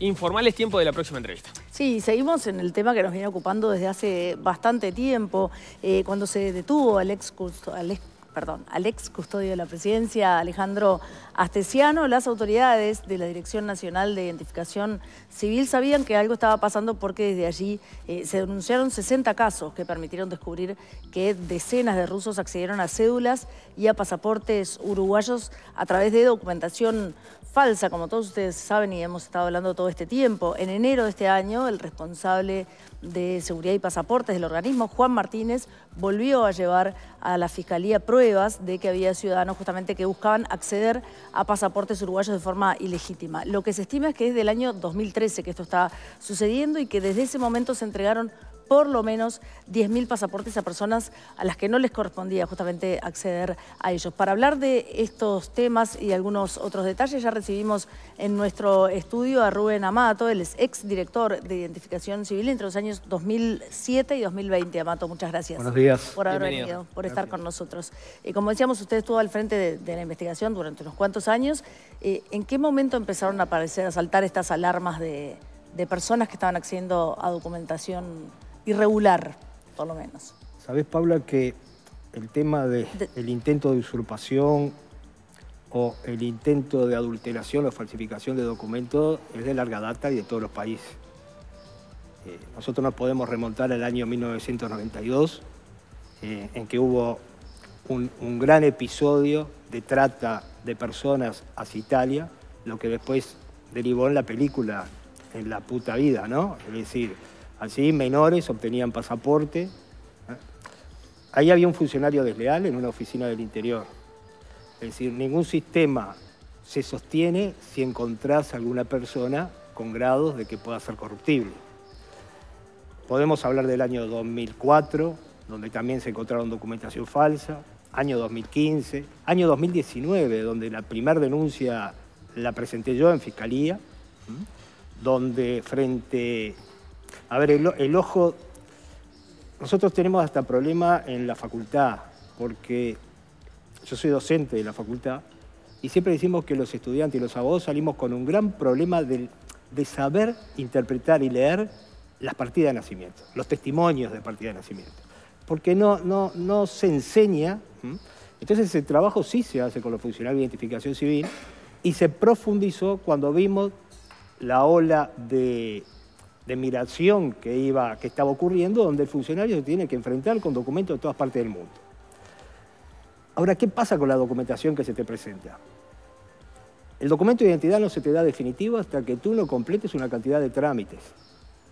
Informales, tiempo de la próxima entrevista. Sí, seguimos en el tema que nos viene ocupando desde hace bastante tiempo, eh, cuando se detuvo al ex, al custodio de la presidencia, Alejandro Astesiano, las autoridades de la Dirección Nacional de Identificación Civil sabían que algo estaba pasando porque desde allí eh, se denunciaron 60 casos que permitieron descubrir que decenas de rusos accedieron a cédulas y a pasaportes uruguayos a través de documentación falsa, como todos ustedes saben y hemos estado hablando todo este tiempo. En enero de este año, el responsable de Seguridad y Pasaportes del organismo, Juan Martínez, volvió a llevar a la Fiscalía pruebas de que había ciudadanos justamente que buscaban acceder a pasaportes uruguayos de forma ilegítima. Lo que se estima es que es del año 2013 que esto está sucediendo y que desde ese momento se entregaron por lo menos 10.000 pasaportes a personas a las que no les correspondía justamente acceder a ellos. Para hablar de estos temas y algunos otros detalles, ya recibimos en nuestro estudio a Rubén Amato, el ex director de Identificación Civil entre los años 2007 y 2020. Amato, muchas gracias. Buenos días. Por haber venido, por estar con nosotros. Y eh, como decíamos, usted estuvo al frente de, la investigación durante unos cuantos años. Eh, ¿En qué momento empezaron a aparecer, a saltar estas alarmas de personas que estaban accediendo a documentación? irregular, por lo menos. Sabes, Paula, que el tema del de, intento de usurpación o el intento de adulteración o falsificación de documentos es de larga data y de todos los países? Eh, nosotros nos podemos remontar al año 1992, eh, en que hubo un, un, gran episodio de trata de personas hacia Italia, lo que después derivó en la película En la puta vida, ¿no? Es decir, Así menores obtenían pasaporte. Ah. Ahí había un funcionario desleal en una oficina del interior. Es decir, ningún sistema se sostiene si encontrás a alguna persona con grados de que pueda ser corruptible. Podemos hablar del año 2004, donde también se encontraron documentación falsa, año 2015, año 2019, donde la primera denuncia la presenté yo en Fiscalía, donde frente a ver, el, ojo... Nosotros tenemos hasta problema en la facultad, porque yo soy docente de la facultad, y siempre decimos que los estudiantes y los abogados salimos con un gran problema de, saber interpretar y leer las partidas de nacimiento, los testimonios de partidas de nacimiento, porque no, no, no se enseña. Entonces ese trabajo sí se hace con lo funcional de identificación civil y se profundizó cuando vimos la ola de de migración que, iba, que estaba ocurriendo, donde el funcionario se tiene que enfrentar con documentos de todas partes del mundo. Ahora, ¿qué pasa con la documentación que se te presenta? El documento de identidad no se te da definitivo hasta que tú no completes una cantidad de trámites.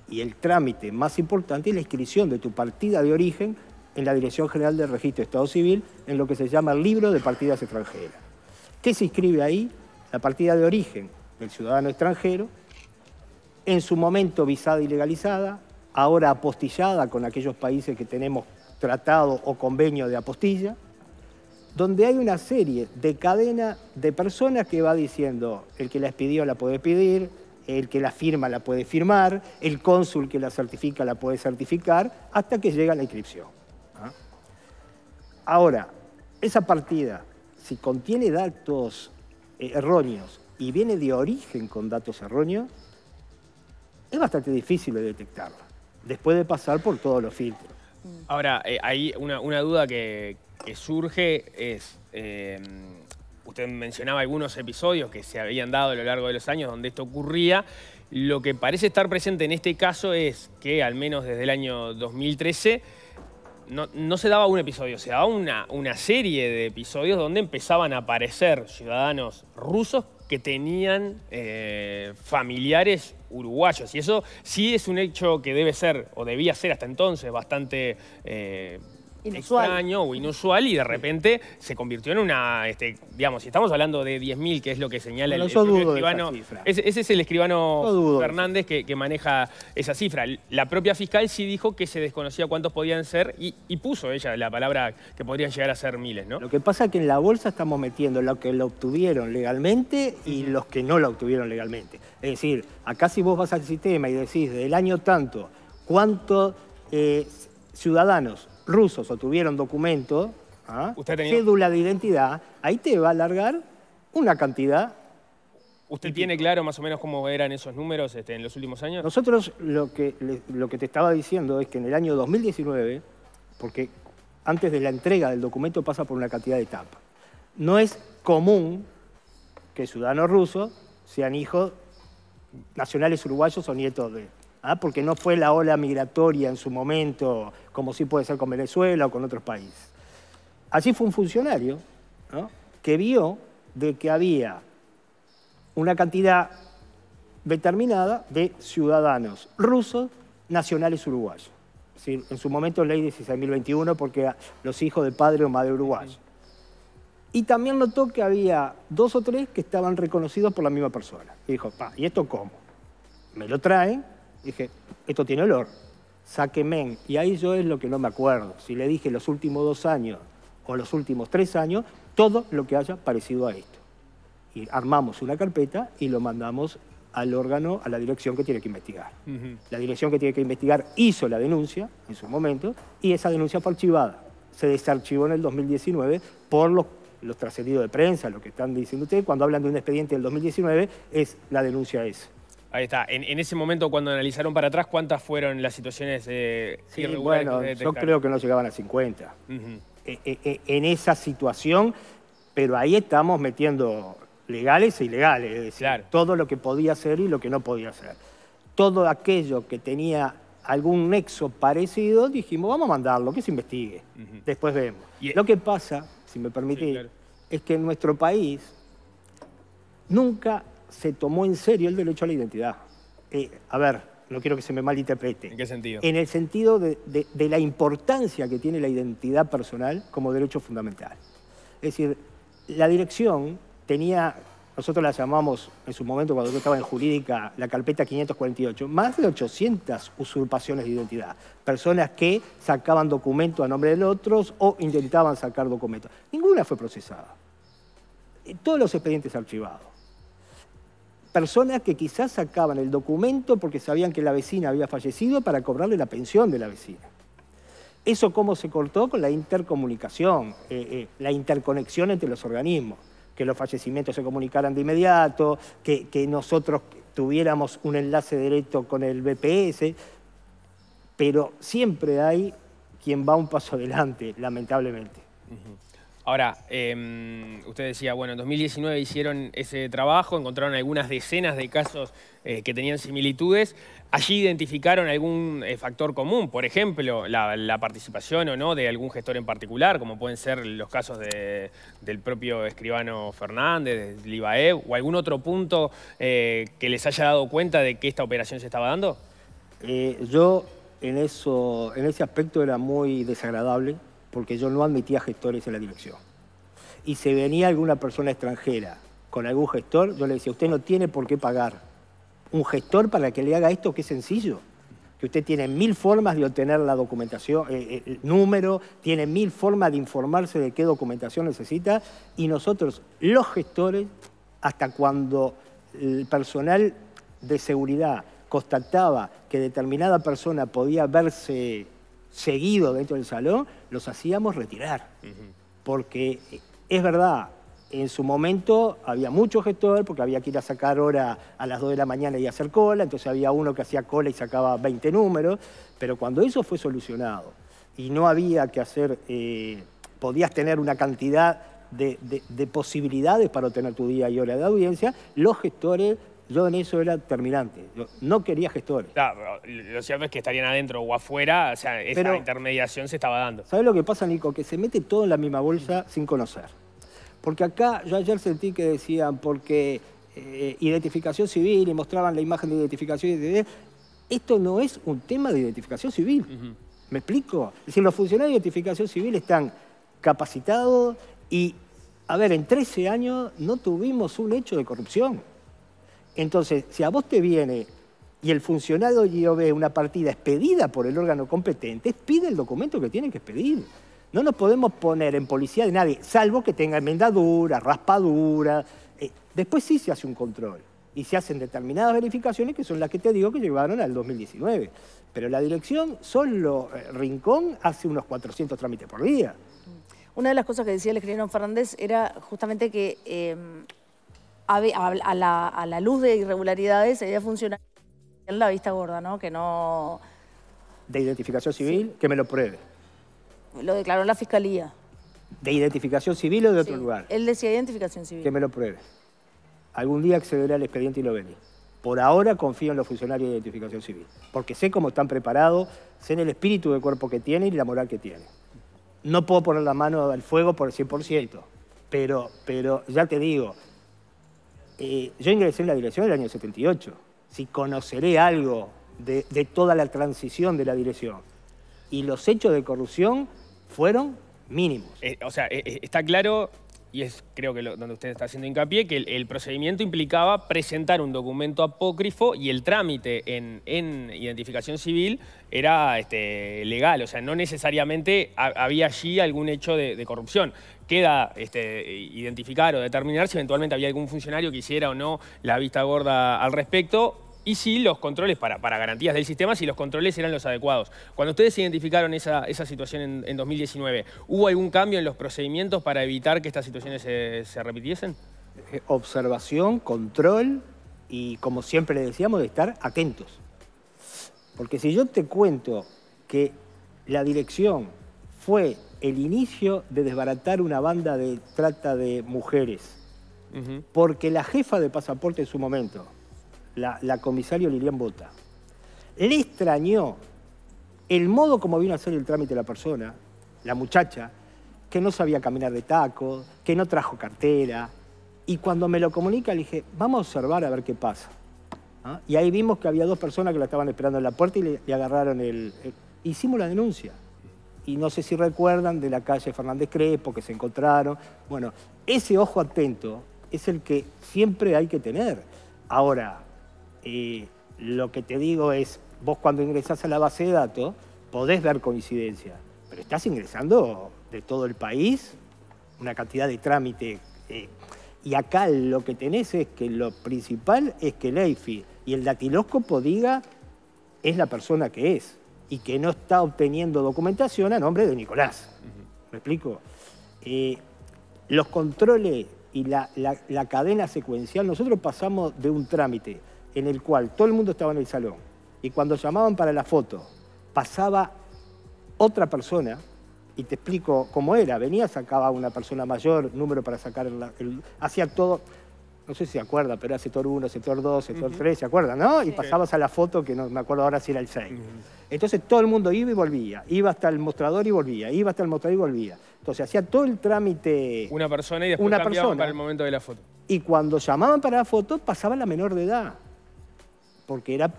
Y el trámite más importante es la inscripción de tu partida de origen en la Dirección General del Registro de Estado Civil, en lo que se llama el libro de partidas extranjeras. ¿Qué se inscribe ahí? La partida de origen del ciudadano extranjero en su momento visada y legalizada, ahora apostillada con aquellos países que tenemos tratado o convenio de apostilla, donde hay una serie de cadena de personas que va diciendo el que la expidió la puede pedir, el que la firma la puede firmar, el cónsul que la certifica la puede certificar, hasta que llega la inscripción. ¿ah? Ahora, esa partida, si contiene datos eh, erróneos y viene de origen con datos erróneos, es bastante difícil de detectarla, después de pasar por todos los filtros. Ahora, hay eh, una, duda que, surge es, eh, usted mencionaba algunos episodios que se habían dado a lo largo de los años donde esto ocurría, lo que parece estar presente en este caso es que, al menos desde el año 2013, no, se daba un episodio, se daba una, una serie de episodios donde empezaban a aparecer ciudadanos rusos que tenían eh, familiares uruguayos. Y eso sí es un hecho que debe ser, o debía ser hasta entonces, bastante eh, extraño o inusual y de repente se convirtió en una, este, digamos, si estamos hablando de 10.000, que es lo que señala el, escribano, ese, es el escribano Fernández que, maneja esa cifra. La propia fiscal sí dijo que se desconocía cuántos podían ser y, puso ella la palabra que podrían llegar a ser miles, ¿no? Lo que pasa es que en la bolsa estamos metiendo lo que lo obtuvieron legalmente y los que no lo obtuvieron legalmente. Es decir, acá si vos vas al sistema y decís del año tanto cuántos eh, ciudadanos rusos obtuvieron documento, ¿ah? cédula de identidad, ahí te va a alargar una cantidad. ¿Usted tiene claro más o menos cómo eran esos números este, en los últimos años? Nosotros lo que, lo que te estaba diciendo es que en el año 2019, porque antes de la entrega del documento pasa por una cantidad de etapas, no es común que ciudadanos rusos sean hijos nacionales uruguayos o nietos de ¿ah? porque no fue la ola migratoria en su momento, como sí puede ser con Venezuela o con otros países. Allí fue un funcionario que vio de que había una cantidad determinada de ciudadanos rusos nacionales uruguayos. en su momento ley 16.021 porque los hijos de padre o madre uruguayo. Y también notó que había dos o tres que estaban reconocidos por la misma persona. Y dijo, ¿y esto cómo? Me lo traen dije, esto tiene olor, sáqueme. Y ahí yo es lo que no me acuerdo. Si le dije los últimos dos años o los últimos tres años, todo lo que haya parecido a esto. Y armamos una carpeta y lo mandamos al órgano, a la dirección que tiene que investigar. La dirección que tiene que investigar hizo la denuncia en su momento y esa denuncia fue archivada. Se desarchivó en el 2019 por los, los trascendidos de prensa, lo que están diciendo ustedes. Cuando hablan de un expediente del 2019 es la denuncia esa. Ahí está. En, ese momento, cuando analizaron para atrás, ¿cuántas fueron las situaciones de eh, sí, Bueno, yo creo que no llegaban a 50. E, e, e, en esa situación, pero ahí estamos metiendo legales e ilegales, es decir, todo lo que podía ser y lo que no podía ser. Todo aquello que tenía algún nexo parecido, dijimos, vamos a mandarlo, que se investigue. Después vemos. lo que pasa, si me permitís, es que en nuestro país nunca se tomó en serio el derecho a la identidad. Eh, a ver, no quiero que se me malinterprete. ¿En qué sentido? En el sentido de, de la importancia que tiene la identidad personal como derecho fundamental. Es decir, la dirección tenía nosotros la llamamos en su momento, cuando yo estaba en jurídica, la carpeta 548, más de 800 usurpaciones de identidad. Personas que sacaban documentos a nombre de otros o intentaban sacar documentos. Ninguna fue procesada. Eh, todos los expedientes archivados personas que quizás sacaban el documento porque sabían que la vecina había fallecido para cobrarle la pensión de la vecina. Eso cómo se cortó con la intercomunicación, eh, eh, la interconexión entre los organismos, que los fallecimientos se comunicaran de inmediato, que, nosotros tuviéramos un enlace directo con el BPS, pero siempre hay quien va un paso adelante, lamentablemente. Ahora, em, usted decía, bueno, en 2019 hicieron ese trabajo, encontraron algunas decenas de casos eh, que tenían similitudes. Allí identificaron algún eh, factor común, por ejemplo, la, participación o no de algún gestor en particular, como pueden ser los casos del propio escribano Fernández, de o algún otro punto eh, que les haya dado cuenta de que esta operación se estaba dando. yo en, eso, en ese aspecto era muy desagradable porque yo no admitía gestores en la dirección. Y se venía alguna persona extranjera con algún gestor, yo le decía, usted no tiene por qué pagar un gestor para que le haga esto, que es sencillo. Que usted tiene mil formas de obtener la documentación, eh, eh, el número, tiene mil formas de informarse de qué documentación necesita y nosotros, los gestores, hasta cuando el personal de seguridad constataba que determinada persona podía verse seguido dentro del salón, los hacíamos retirar. Porque es verdad, en su momento había muchos gestores porque había que ir a sacar hora a las 2 de la mañana y hacer cola, entonces había uno que hacía cola y sacaba 20 números, pero cuando eso fue solucionado y no había que hacer, eh, podías tener una cantidad de, de, posibilidades para obtener tu día y hora de audiencia, los gestores yo en eso era terminante. no quería gestores. Claro, lo cierto es que estarían adentro o afuera, o sea, esa intermediación se estaba dando. ¿Sabes lo que pasa, Nico? Que se mete todo en la misma bolsa sin conocer. Porque acá, yo ayer sentí que decían, porque eh, identificación civil y mostraban la imagen de identificación Esto no es un tema de identificación civil. ¿Me explico? Es decir, los funcionarios de identificación civil están capacitados y, a ver, en 13 años no tuvimos un hecho de corrupción. Entonces, si a vos te viene y el funcionario ve una partida expedida por el órgano competente, pide el documento que tiene que expedir. No nos podemos poner en policía de nadie, salvo que tenga enmendadura, raspadura. Eh, después sí se hace un control y se hacen determinadas verificaciones que son las que te digo que llevaron al 2019. Pero la dirección solo eh, Rincón hace unos 400 trámites por día. Una de las cosas que decía el escribano Fernández era justamente que em, a, la, luz de irregularidades sería funcionar la vista gorda, ¿no? Que no... De identificación civil, que me lo pruebe. Lo declaró la fiscalía. ¿De identificación civil o de otro lugar? Él decía identificación civil. Que me lo pruebe. Algún día accederé al expediente y lo veré. Por ahora confío en los funcionarios de identificación civil, porque sé cómo están preparados, sé en el espíritu de cuerpo que tienen y la moral que tienen. No puedo poner la mano al fuego por el 100%, pero, pero ya te digo, eh, yo ingresé en la dirección en el año 78. Si conoceré algo de, toda la transición de la dirección. Y los hechos de corrupción fueron mínimos. Eh, o sea, eh, está claro y es creo que donde usted está haciendo hincapié, que el, procedimiento implicaba presentar un documento apócrifo y el trámite en, identificación civil era este, legal, o sea, no necesariamente había allí algún hecho de, corrupción. Queda este, identificar o determinar si eventualmente había algún funcionario que hiciera o no la vista gorda al respecto y si los controles, para, garantías del sistema, si los controles eran los adecuados. Cuando ustedes identificaron esa, situación en, 2019, ¿hubo algún cambio en los procedimientos para evitar que estas situaciones se, repitiesen? Eh, observación, control y, como siempre le decíamos, de estar atentos. Porque si yo te cuento que la dirección fue el inicio de desbaratar una banda de trata de mujeres, porque la jefa de pasaporte en su momento, la, la comisario Lilian Bota, le extrañó el modo como vino a hacer el trámite la persona, la muchacha, que no sabía caminar de taco, que no trajo cartera. Y cuando me lo comunica le dije, vamos a observar a ver qué pasa. ¿ah? Y ahí vimos que había dos personas que la estaban esperando en la puerta y le, agarraron el, el... Hicimos la denuncia. Y no sé si recuerdan de la calle Fernández Crespo, que se encontraron. Bueno, ese ojo atento es el que siempre hay que tener. Ahora, eh, lo que te digo es, vos cuando ingresás a la base de datos podés ver coincidencia, pero estás ingresando de todo el país una cantidad de trámites. Eh, y acá lo que tenés es que lo principal es que el EIFI y el datilóscopo diga es la persona que es y que no está obteniendo documentación a nombre de Nicolás. ¿Me explico? Eh, los controles y la cadena secuencial, nosotros pasamos de un trámite en el cual todo el mundo estaba en el salón y cuando llamaban para la foto pasaba otra persona, y te explico cómo era, venía, sacaba una persona mayor, número para sacar, hacía todo, no sé si se acuerda, pero era sector 1, sector 2, sector 3, ¿se acuerda, no? Y pasabas a la foto, que no me acuerdo ahora si era el 6. Entonces todo el mundo iba y volvía, iba hasta el mostrador y volvía, iba hasta el mostrador y volvía. Entonces hacía todo el trámite... Una persona y después una persona. para el momento de la foto. Y cuando llamaban para la foto pasaba la menor de edad porque era,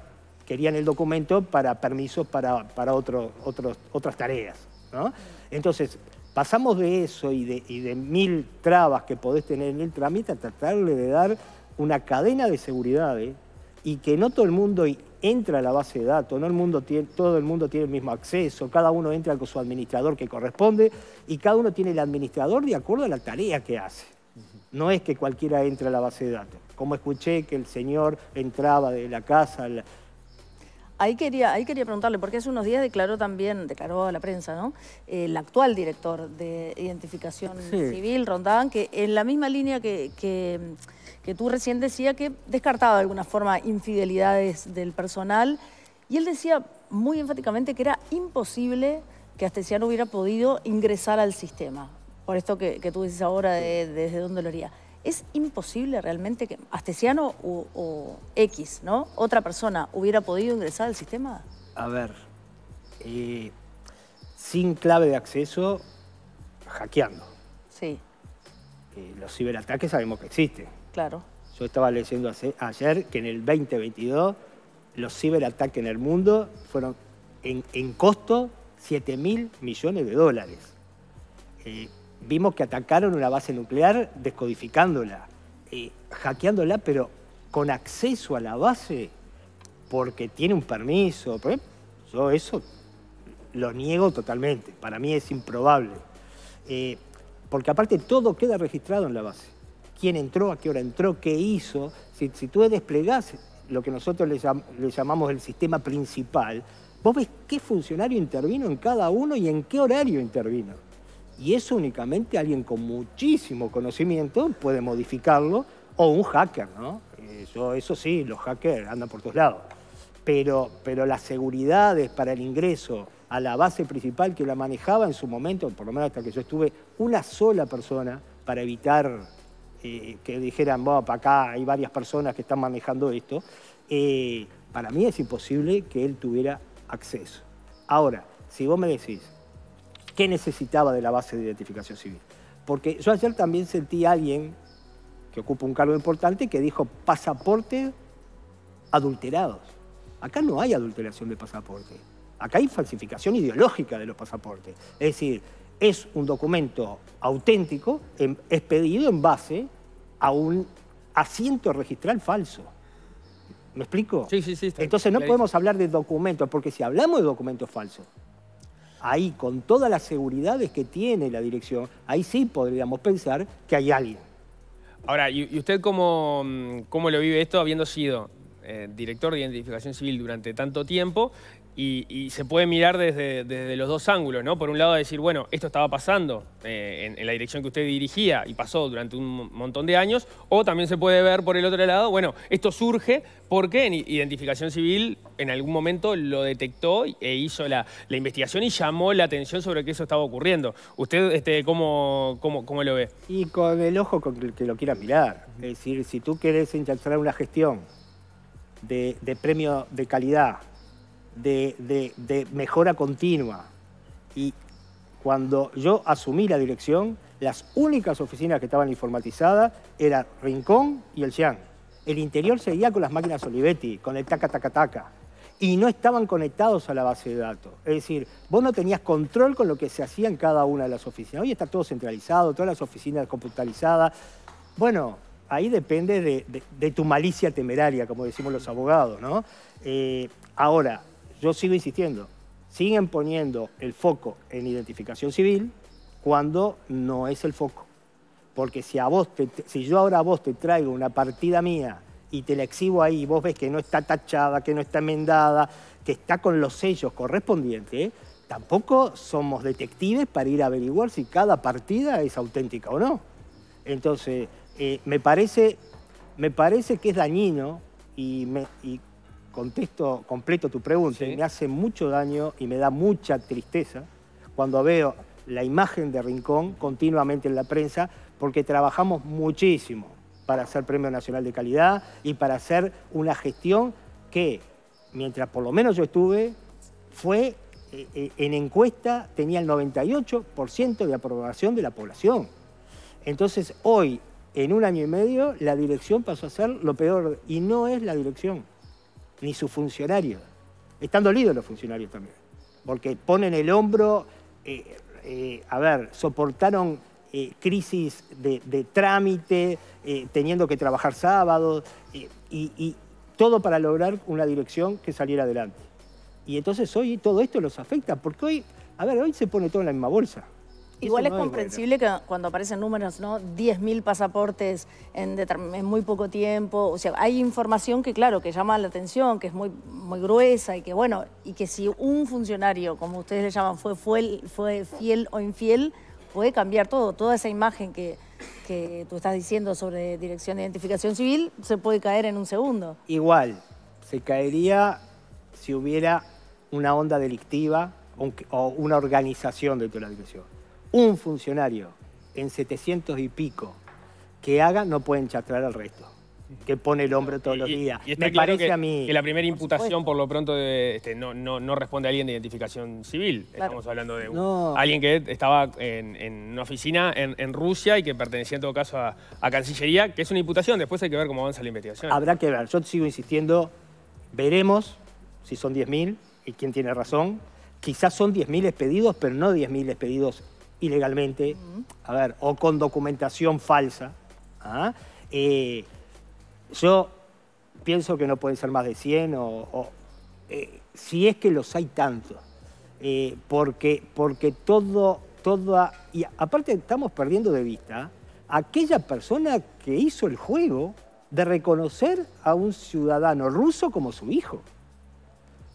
querían el documento para permisos para, otras tareas. Entonces, pasamos de eso y de, mil trabas que podés tener en el trámite a tratarle de dar una cadena de seguridad ¿eh? y que no todo el mundo entra a la base de datos, no el mundo todo el mundo tiene el mismo acceso, cada uno entra con su administrador que corresponde y cada uno tiene el administrador de acuerdo a la tarea que hace. No es que cualquiera entre a la base de datos. Como escuché que el señor entraba de la casa... Ahí quería, ahí quería preguntarle, porque hace unos días declaró también, declaró a la prensa, ¿no? El actual director de Identificación Civil, Rondán, que en la misma línea que, que, tú recién decía que descartaba de alguna forma infidelidades del personal, y él decía muy enfáticamente que era imposible que Astesiano hubiera podido ingresar al sistema por esto que, tú dices ahora de, desde dónde lo haría. Es imposible realmente que Astesiano o, X, ¿no? Otra persona hubiera podido ingresar al sistema. A ver, eh, sin clave de acceso, hackeando. Sí. Eh, los ciberataques sabemos que existen. Claro. Yo estaba leyendo ayer que en el 2022 los ciberataques en el mundo fueron en, costo 7 mil millones de dólares. Eh, Vimos que atacaron una base nuclear descodificándola, hackeándola, pero con acceso a la base porque tiene un permiso. Pues, yo eso lo niego totalmente. Para mí es improbable. Eh, porque aparte todo queda registrado en la base. Quién entró, a qué hora entró, qué hizo. Si, tú desplegás lo que nosotros le, llamamos el sistema principal, vos ves qué funcionario intervino en cada uno y en qué horario intervino. Y eso únicamente alguien con muchísimo conocimiento puede modificarlo, o un hacker, ¿no? Eso, eso sí, los hackers andan por todos lados. Pero, pero las seguridades para el ingreso a la base principal que la manejaba en su momento, por lo menos hasta que yo estuve, una sola persona para evitar eh, que dijeran, vamos, para acá hay varias personas que están manejando esto, eh, para mí es imposible que él tuviera acceso. Ahora, si vos me decís, qué necesitaba de la base de identificación civil. Porque yo ayer también sentí a alguien que ocupa un cargo importante que dijo pasaportes adulterados. Acá no hay adulteración de pasaporte. Acá hay falsificación ideológica de los pasaportes. Es decir, es un documento auténtico expedido em, en base a un asiento registral falso. ¿Me explico? Sí, sí, sí. Entonces no podemos hablar de documentos, porque si hablamos de documentos falsos, ahí con todas las seguridades que tiene la dirección, ahí sí podríamos pensar que hay alguien. Ahora, ¿y usted cómo, mm, cómo lo vive esto habiendo sido eh, director de identificación civil durante tanto tiempo y, se puede mirar desde, los dos ángulos, ¿no? Por un lado decir, bueno, esto estaba pasando eh, en, la dirección que usted dirigía y pasó durante un montón de años, o también se puede ver por el otro lado, bueno, esto surge porque en Identificación Civil en algún momento lo detectó e hizo la, investigación y llamó la atención sobre que eso estaba ocurriendo. ¿Usted este, cómo, cómo, lo ve? Y con el ojo con que lo quiera mirar. Es decir, si tú quieres encharcar una gestión de premio de calidad de, mejora continua. Y cuando yo asumí la dirección, las únicas oficinas que estaban informatizadas eran Rincón y el Xiang. El interior seguía con las máquinas Olivetti, con el taca taca taca. Y no estaban conectados a la base de datos. Es decir, vos no tenías control con lo que se hacía en cada una de las oficinas. Hoy está todo centralizado, todas las oficinas computarizadas. Bueno, ahí depende de, tu malicia temeraria, como decimos los abogados, ¿no? Eh, ahora, yo sigo insistiendo, siguen poniendo el foco en identificación civil cuando no es el foco. Porque si, vos si yo ahora a vos te traigo una partida mía y te la exhibo ahí, y vos ves que no está tachada, que no está enmendada, que está con los sellos correspondientes, tampoco somos detectives para ir a averiguar si cada partida es auténtica o no. Entonces, eh, me, parece, me parece que es dañino y, me, y contesto completo tu pregunta, me hace mucho daño y me da mucha tristeza cuando veo la imagen de Rincón continuamente en la prensa, porque trabajamos muchísimo para hacer Premio Nacional de Calidad y para hacer una gestión que, mientras por lo menos yo estuve, fue eh, eh, en encuesta tenía el 98% de aprobación de la población. Entonces hoy, en un año y medio, la dirección pasó a ser lo peor y no es la dirección ni sus funcionarios. Están dolidos los funcionarios también, porque ponen el hombro, eh, eh, a ver, soportaron eh, crisis de, trámite, teniendo que trabajar sábados, y todo para lograr una dirección que saliera adelante. Y entonces hoy todo esto los afecta, porque hoy, a ver, hoy se pone todo en la misma bolsa. Igual es comprensible que cuando aparecen números, ¿no? 10.000 pasaportes en, muy poco tiempo. O sea, hay información que, claro, que llama la atención, que es muy, muy gruesa y que, bueno, y que si un funcionario, como ustedes le llaman, fue, fue, fue fiel o infiel, puede cambiar todo. Toda esa imagen que, que tú estás diciendo sobre Dirección de Identificación Civil se puede caer en un segundo. Igual, se caería si hubiera una onda delictiva o una organización dentro de la dirección un funcionario en 700 y pico que haga, no pueden enchastrar al resto que pone el hombro todos los días. Y, Me claro parece que, la primera imputación, por lo pronto, este, no, responde a alguien de identificación civil. Estamos hablando de alguien que estaba en, una oficina en, Rusia y que pertenecía en todo caso a, a, Cancillería, que es una imputación. Después hay que ver cómo avanza la investigación. Habrá que ver. Yo sigo insistiendo. Veremos si son 10.000 y quién tiene razón. Quizás son 10.000 expedidos, pero no 10.000 expedidos ilegalmente, a ver, o con documentación falsa. ¿ah? Eh, yo pienso que no pueden ser más de 100 o... Eh, si es que los hay tantos, eh, porque, porque todo, toda... Y aparte estamos perdiendo de vista aquella persona que hizo el juego de reconocer a un ciudadano ruso como su hijo.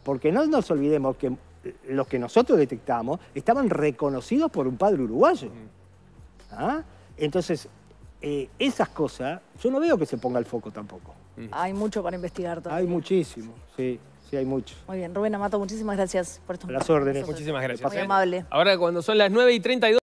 Porque no nos olvidemos que los que nosotros detectamos, estaban reconocidos por un padre uruguayo. ¿Ah? Entonces, eh, esas cosas, yo no veo que se ponga el foco tampoco. Hay mucho para investigar todavía. Hay muchísimo, sí. Sí, hay mucho. Muy bien, Rubén Amato, muchísimas gracias por estos Las órdenes. Muchísimas gracias. Muy amable. Ahora cuando son las 9 y 32...